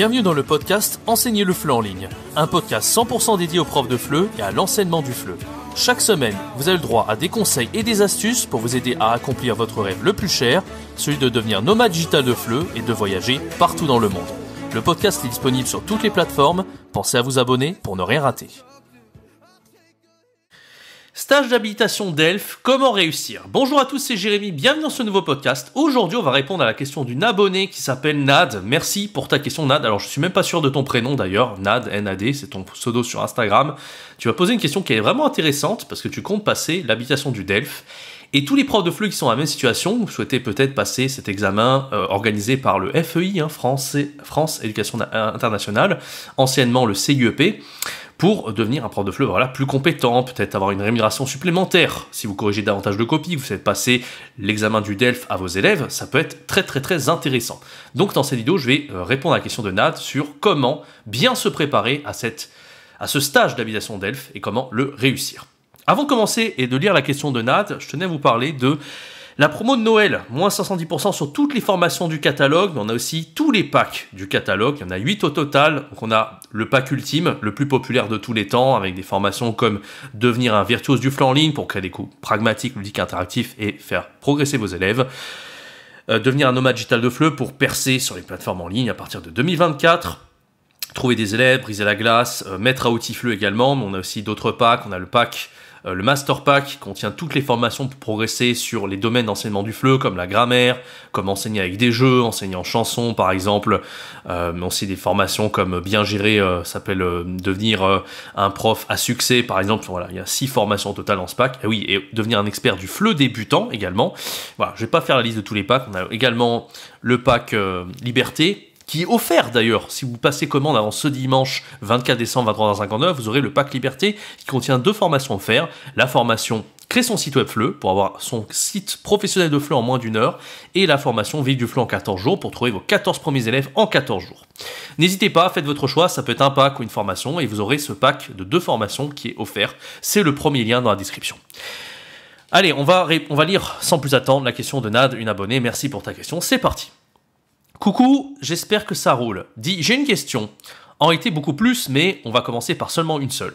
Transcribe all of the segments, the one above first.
Bienvenue dans le podcast Enseigner le FLE en ligne, un podcast 100% dédié aux profs de FLE et à l'enseignement du FLE. Chaque semaine, vous avez le droit à des conseils et des astuces pour vous aider à accomplir votre rêve le plus cher, celui de devenir nomade digital de Fleu et de voyager partout dans le monde. Le podcast est disponible sur toutes les plateformes, pensez à vous abonner pour ne rien rater. Stage d'habilitation d'ELF, comment réussir Bonjour à tous, c'est Jérémy, bienvenue dans ce nouveau podcast. Aujourd'hui, on va répondre à la question d'une abonnée qui s'appelle Nad. Merci pour ta question, Nad. Alors, je suis même pas sûr de ton prénom d'ailleurs, Nad, N-A-D, c'est ton pseudo sur Instagram. Tu vas poser une question qui est vraiment intéressante parce que tu comptes passer l'habitation du DELF et tous les profs de FLE qui sont à la même situation, vous souhaitez peut-être passer cet examen euh, organisé par le FEI, e hein, France, France Éducation euh, Internationale, anciennement le CUEP, pour devenir un prof de FLE voilà, plus compétent, peut-être avoir une rémunération supplémentaire. Si vous corrigez davantage de copies, vous faites passer l'examen du DELF à vos élèves, ça peut être très très très intéressant. Donc dans cette vidéo, je vais euh, répondre à la question de Nad sur comment bien se préparer à, cette, à ce stage d'habitation DELF et comment le réussir. Avant de commencer et de lire la question de Nat, je tenais à vous parler de la promo de Noël, moins 70% sur toutes les formations du catalogue, mais on a aussi tous les packs du catalogue, il y en a 8 au total, donc on a le pack ultime, le plus populaire de tous les temps, avec des formations comme devenir un virtuose du flanc en ligne pour créer des coups pragmatiques, ludiques, interactifs et faire progresser vos élèves, euh, devenir un nomade digital de fleu pour percer sur les plateformes en ligne à partir de 2024, trouver des élèves, briser la glace, euh, mettre à outil fleu également, mais on a aussi d'autres packs, on a le pack euh, le Master Pack contient toutes les formations pour progresser sur les domaines d'enseignement du FLE, comme la grammaire, comme enseigner avec des jeux, enseigner en chanson par exemple, euh, mais aussi des formations comme bien gérer, euh, s'appelle euh, devenir un prof à succès par exemple. Voilà, il y a six formations total dans ce pack. Et oui, et devenir un expert du FLE débutant également. Voilà, je vais pas faire la liste de tous les packs. On a également le pack liberté qui est offert d'ailleurs. Si vous passez commande avant ce dimanche 24 décembre 23h59, vous aurez le pack Liberté qui contient deux formations offertes. La formation Créer son site web Fleu pour avoir son site professionnel de Fleu en moins d'une heure et la formation Vive du Fleu en 14 jours pour trouver vos 14 premiers élèves en 14 jours. N'hésitez pas, faites votre choix, ça peut être un pack ou une formation et vous aurez ce pack de deux formations qui est offert. C'est le premier lien dans la description. Allez, on va, on va lire sans plus attendre la question de Nad, une abonnée. Merci pour ta question, c'est parti. Coucou, j'espère que ça roule. Dis, j'ai une question. En été, beaucoup plus, mais on va commencer par seulement une seule.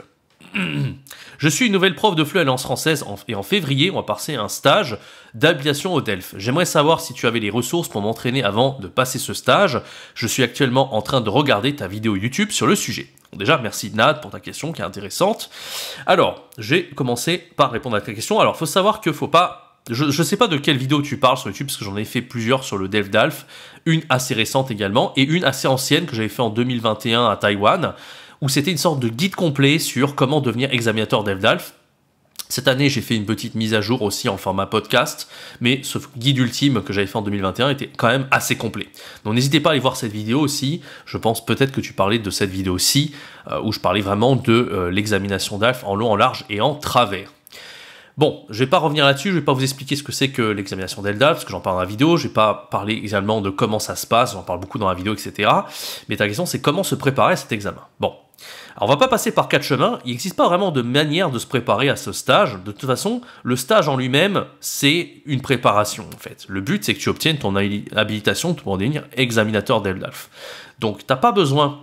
Je suis une nouvelle prof de flux à française et en février, on va passer un stage d'habilitation au DELF. J'aimerais savoir si tu avais les ressources pour m'entraîner avant de passer ce stage. Je suis actuellement en train de regarder ta vidéo YouTube sur le sujet. déjà, merci Nad pour ta question qui est intéressante. Alors, j'ai commencé par répondre à ta question. Alors, faut savoir que faut pas je ne sais pas de quelle vidéo tu parles sur YouTube, parce que j'en ai fait plusieurs sur le Dev d'Alf, une assez récente également, et une assez ancienne que j'avais fait en 2021 à Taïwan, où c'était une sorte de guide complet sur comment devenir examinateur Dev d'Alf. Cette année, j'ai fait une petite mise à jour aussi en format podcast, mais ce guide ultime que j'avais fait en 2021 était quand même assez complet. Donc n'hésitez pas à aller voir cette vidéo aussi. Je pense peut-être que tu parlais de cette vidéo aussi, euh, où je parlais vraiment de euh, l'examination d'ALF en long, en large et en travers. Bon, je vais pas revenir là-dessus, je vais pas vous expliquer ce que c'est que l'examination d'Eldalf, parce que j'en parle dans la vidéo, je vais pas parler également de comment ça se passe, j'en parle beaucoup dans la vidéo, etc. Mais ta question, c'est comment se préparer à cet examen. Bon. Alors, on va pas passer par quatre chemins, il n'existe pas vraiment de manière de se préparer à ce stage. De toute façon, le stage en lui-même, c'est une préparation, en fait. Le but, c'est que tu obtiennes ton habilitation pour devenir examinateur d'ELDAF. Donc, t'as pas besoin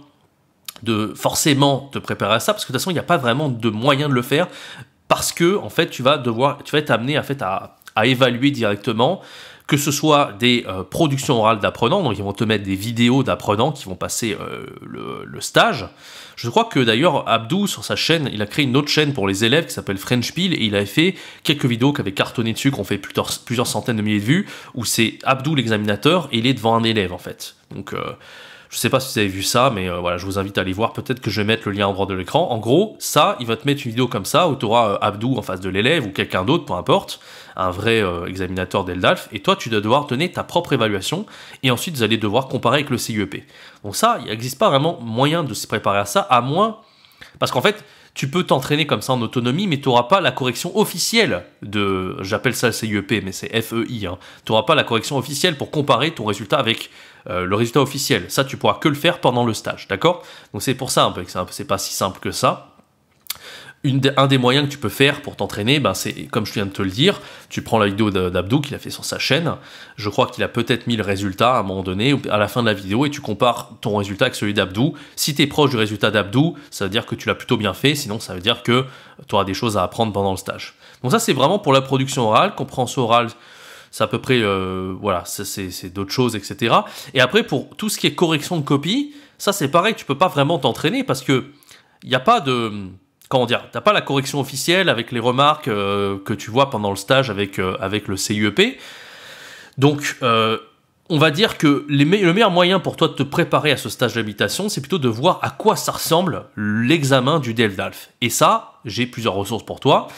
de forcément te préparer à ça, parce que de toute façon, il n'y a pas vraiment de moyen de le faire parce que en fait tu vas devoir tu vas être amené en fait à, évaluer directement que ce soit des euh, productions orales d'apprenants, donc ils vont te mettre des vidéos d'apprenants qui vont passer euh, le, stage. Je crois que d'ailleurs Abdou sur sa chaîne, il a créé une autre chaîne pour les élèves qui s'appelle French Peel et il avait fait quelques vidéos qui avaient cartonné dessus, qui ont fait plusieurs, plusieurs centaines de milliers de vues, où c'est Abdou l'examinateur et il est devant un élève en fait. Donc euh, je sais pas si vous avez vu ça, mais euh, voilà, je vous invite à aller voir. Peut-être que je vais mettre le lien en droit de l'écran. En gros, ça, il va te mettre une vidéo comme ça où tu auras euh, Abdou en face de l'élève ou quelqu'un d'autre, peu importe, un vrai euh, examinateur d'Eldalf. Et toi, tu dois devoir donner ta propre évaluation. Et ensuite, vous allez devoir comparer avec le CIEP. Donc ça, il n'existe pas vraiment moyen de se préparer à ça, à moins... Parce qu'en fait, tu peux t'entraîner comme ça en autonomie, mais tu n'auras pas la correction officielle de, j'appelle ça le CIEP, mais c'est FEI, e hein. tu n'auras pas la correction officielle pour comparer ton résultat avec euh, le résultat officiel. Ça, tu pourras que le faire pendant le stage, d'accord Donc c'est pour ça un peu que c'est pas si simple que ça un des moyens que tu peux faire pour t'entraîner, ben c'est comme je viens de te le dire, tu prends la vidéo d'Abdou qu'il a fait sur sa chaîne. Je crois qu'il a peut-être mis le résultat à un moment donné, à la fin de la vidéo, et tu compares ton résultat avec celui d'Abdou. Si tu es proche du résultat d'Abdou, ça veut dire que tu l'as plutôt bien fait, sinon ça veut dire que tu auras des choses à apprendre pendant le stage. Donc ça, c'est vraiment pour la production orale, compréhension orale c'est à peu près, euh, voilà, c'est d'autres choses, etc. Et après, pour tout ce qui est correction de copie, ça c'est pareil, tu peux pas vraiment t'entraîner parce que il n'y a pas de comment dire, t'as pas la correction officielle avec les remarques euh, que tu vois pendant le stage avec, euh, avec le CIEP. Donc, euh, on va dire que le meilleur moyen pour toi de te préparer à ce stage d'habitation, c'est plutôt de voir à quoi ça ressemble l'examen du DELF-DALF. Et ça, j'ai plusieurs ressources pour toi.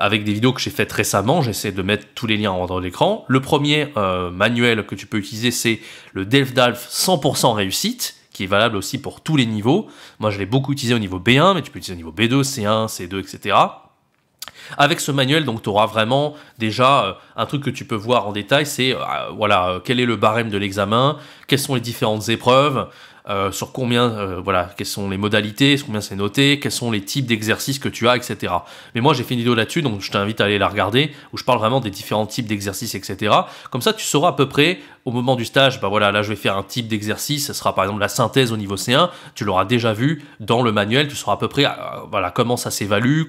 Avec des vidéos que j'ai faites récemment, j'essaie de mettre tous les liens en haut de l'écran. Le premier manuel que tu peux utiliser, c'est le DELF-DALF 100% réussite qui est valable aussi pour tous les niveaux. Moi, je l'ai beaucoup utilisé au niveau B1, mais tu peux l'utiliser au niveau B2, C1, C2, etc. Avec ce manuel, donc, tu auras vraiment déjà euh, un truc que tu peux voir en détail, c'est euh, euh, voilà quel est le barème de l'examen, quelles sont les différentes épreuves, sur combien, voilà, quelles sont les modalités, sur combien c'est noté, quels sont les types d'exercices que tu as, etc. Mais moi, j'ai fait une vidéo là-dessus, donc je t'invite à aller la regarder, où je parle vraiment des différents types d'exercices, etc. Comme ça, tu sauras à peu près, au moment du stage, bah voilà, là, je vais faire un type d'exercice, ce sera par exemple la synthèse au niveau C1, tu l'auras déjà vu dans le manuel, tu sauras à peu près, voilà, comment ça s'évalue,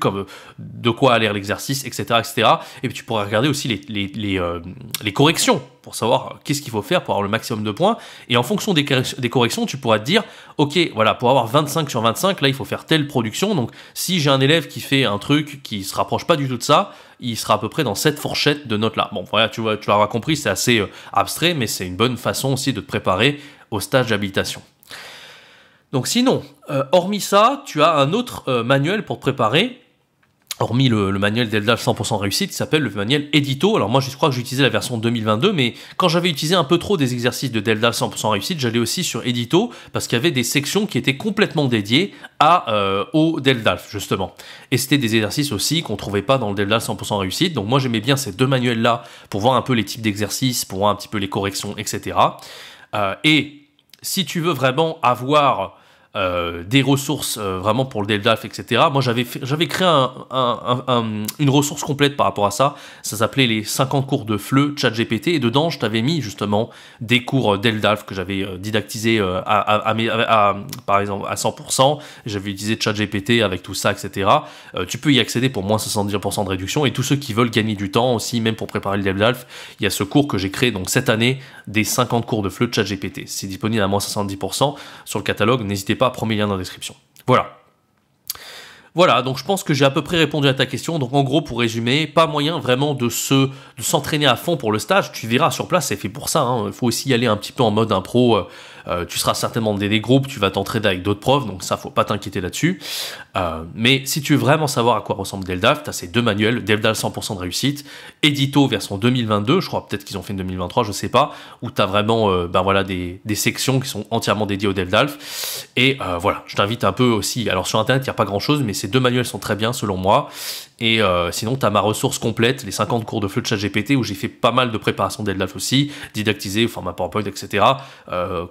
de quoi aller l'exercice, etc., etc. Et puis tu pourras regarder aussi euh, les, corrections pour savoir qu'est-ce qu'il faut faire pour avoir le maximum de points. Et en fonction des, corrections, tu pourras te dire, ok, voilà, pour avoir 25 sur 25, là, il faut faire telle production. Donc si j'ai un élève qui fait un truc qui se rapproche pas du tout de ça, il sera à peu près dans cette fourchette de notes-là. Bon, voilà, tu, vois, tu l'auras compris, c'est assez euh, abstrait, mais c'est une bonne façon aussi de te préparer au stage d'habilitation. Donc sinon, euh, hormis ça, tu as un autre manuel pour te préparer hormis le, manuel d'Eldal 100% réussite, qui s'appelle le manuel Edito. Alors moi, je crois que j'utilisais la version 2022, mais quand j'avais utilisé un peu trop des exercices de DELDAL 100% réussite, j'allais aussi sur Edito, parce qu'il y avait des sections qui étaient complètement dédiées à, euh, au DELDAL justement. Et c'était des exercices aussi qu'on ne trouvait pas dans le DELDAL 100% réussite. Donc moi, j'aimais bien ces deux manuels-là pour voir un peu les types d'exercices, pour voir un petit peu les corrections, etc. Euh, et si tu veux vraiment avoir euh, des ressources euh, vraiment pour le et etc. Moi, j'avais, j'avais créé une ressource complète par rapport à ça. Ça s'appelait les 50 cours de FLE ChatGPT. Et dedans, je t'avais mis justement des cours euh, Deldalf que j'avais didactisé à, par exemple, à 100%. J'avais utilisé ChatGPT avec tout ça, etc. tu peux y accéder pour moins 70% de réduction. Et tous ceux qui veulent gagner du temps aussi, même pour préparer le Deldalf, il y a ce cours que j'ai créé donc cette année des 50 cours de FLE ChatGPT. C'est disponible à moins 70% sur le catalogue. N'hésitez pas premier lien dans la description. Voilà. Voilà, donc je pense que j'ai à peu près répondu à ta question. Donc en gros, pour résumer, pas moyen vraiment de se de s'entraîner à fond pour le stage. Tu verras sur place, c'est fait pour ça. Hein. Il faut aussi y aller un petit peu en mode impro. Euh, euh, tu seras certainement dans des groupes, tu vas t'entraider avec d'autres profs, donc ça, faut pas t'inquiéter là-dessus. Euh, mais si tu veux vraiment savoir à quoi ressemble Deldav, tu as ces deux manuels, Deldav 100% de réussite, Edito version 2022, je crois peut-être qu'ils ont fait une 2023, je sais pas, où tu as vraiment euh, ben voilà, des, sections qui sont entièrement dédiées au Deldalf Et euh, voilà, je t'invite un peu aussi, alors sur Internet, il n'y a pas grand-chose, mais ces deux manuels sont très bien selon moi. Et sinon, tu as ma ressource complète, les 50 cours de feu de chat GPT, où j'ai fait pas mal de préparation deldaf aussi, didactisé, format PowerPoint, etc.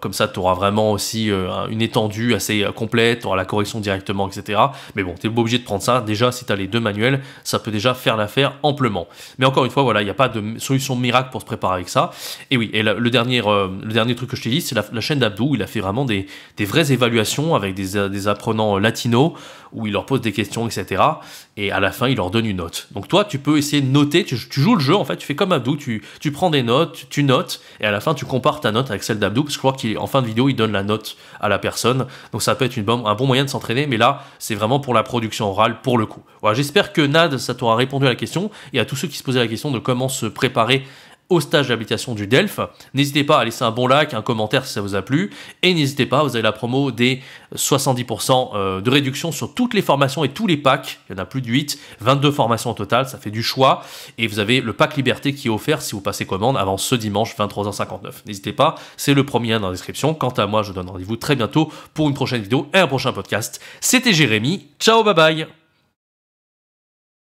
comme ça, tu auras vraiment aussi une étendue assez complète, tu auras la correction directement, etc. Mais bon, es obligé de prendre ça. Déjà, si as les deux manuels, ça peut déjà faire l'affaire amplement. Mais encore une fois, voilà, il n'y a pas de solution miracle pour se préparer avec ça. Et oui, et le, dernier, euh, le dernier truc que je t'ai dit, c'est la, chaîne d'Abdou. Il a fait vraiment des, des vraies évaluations avec des, des apprenants euh, latinos où il leur pose des questions, etc. Et à la fin, il leur donne une note. Donc toi, tu peux essayer de noter, tu, joues le jeu en fait, tu fais comme Abdou, tu, tu prends des notes, tu notes, et à la fin, tu compares ta note avec celle d'Abdou, parce que je crois qu'en fin de vidéo, il donne la note à la personne. Donc ça peut être une un bon moyen de s'entraîner, mais là, c'est vraiment pour la production orale, pour le coup. Voilà, j'espère que Nad, ça t'aura répondu à la question, et à tous ceux qui se posaient la question de comment se préparer au stage d'habitation du DELF. N'hésitez pas à laisser un bon like, un commentaire si ça vous a plu. Et n'hésitez pas, vous avez la promo des 70% euh, de réduction sur toutes les formations et tous les packs. Il y en a plus de 8, 22 formations au total, ça fait du choix. Et vous avez le pack liberté qui est offert si vous passez commande avant ce dimanche 23h59. N'hésitez pas, c'est le premier dans la description. Quant à moi, je donne rendez-vous très bientôt pour une prochaine vidéo et un prochain podcast. C'était Jérémy. Ciao, bye bye